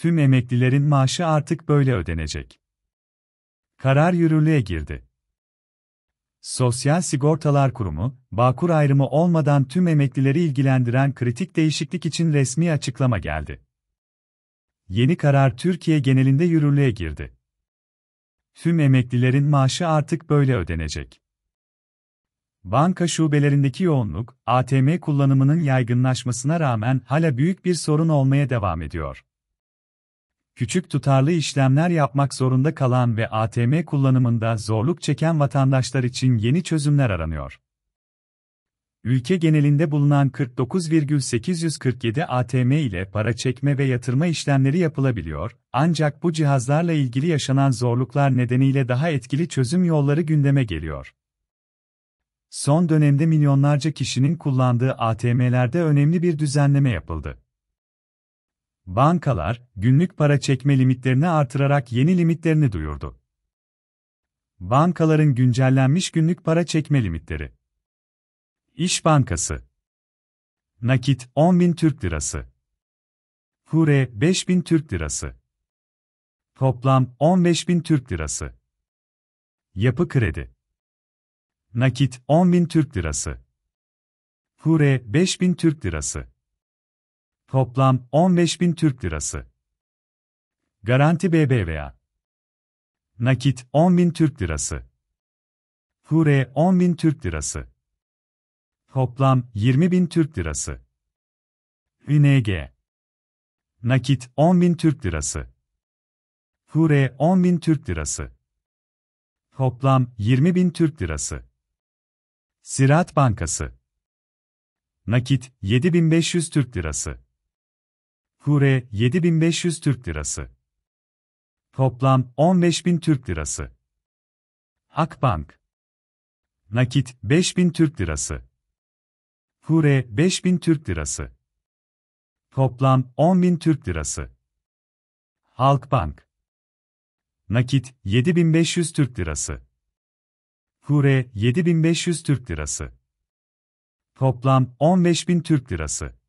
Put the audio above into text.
tüm emeklilerin maaşı artık böyle ödenecek. Karar yürürlüğe girdi. Sosyal Sigortalar Kurumu, Bağkur ayrımı olmadan tüm emeklileri ilgilendiren kritik değişiklik için resmi açıklama geldi. Yeni karar Türkiye genelinde yürürlüğe girdi. Tüm emeklilerin maaşı artık böyle ödenecek. Banka şubelerindeki yoğunluk, ATM kullanımının yaygınlaşmasına rağmen hala büyük bir sorun olmaya devam ediyor küçük tutarlı işlemler yapmak zorunda kalan ve ATM kullanımında zorluk çeken vatandaşlar için yeni çözümler aranıyor. Ülke genelinde bulunan 49,847 ATM ile para çekme ve yatırma işlemleri yapılabiliyor, ancak bu cihazlarla ilgili yaşanan zorluklar nedeniyle daha etkili çözüm yolları gündeme geliyor. Son dönemde milyonlarca kişinin kullandığı ATM'lerde önemli bir düzenleme yapıldı bankalar günlük para çekme limitlerini artırarak yeni limitlerini duyurdu. Bankaların güncellenmiş günlük para çekme limitleri. İş Bankası. Nakit 10.000 Türk Lirası. Hure 5.000 Türk Lirası. Toplam 15.000 Türk Lirası. Yapı Kredi. Nakit 10.000 Türk Lirası. Hure 5000 Türk Lirası. Toplam 15 bin Türk Lirası. Garanti BBVA. Nakit 10 bin Türk Lirası. Fure 10 bin Türk Lirası. Toplam 20 bin Türk Lirası. ING. Nakit 10 bin Türk Lirası. Fure 10 bin Türk Lirası. Toplam 20 bin Türk Lirası. Sirat Bankası. Nakit 7500 Türk Lirası. Kure 7500 Türk Lirası. Toplam 15000 Türk Lirası. Akbank. Nakit 5000 Türk Lirası. Kure 5000 Türk Lirası. Toplam 10000 Türk Lirası. Halkbank. Nakit 7500 Türk Lirası. Kure 7500 Türk Lirası. Toplam 15000 Türk Lirası.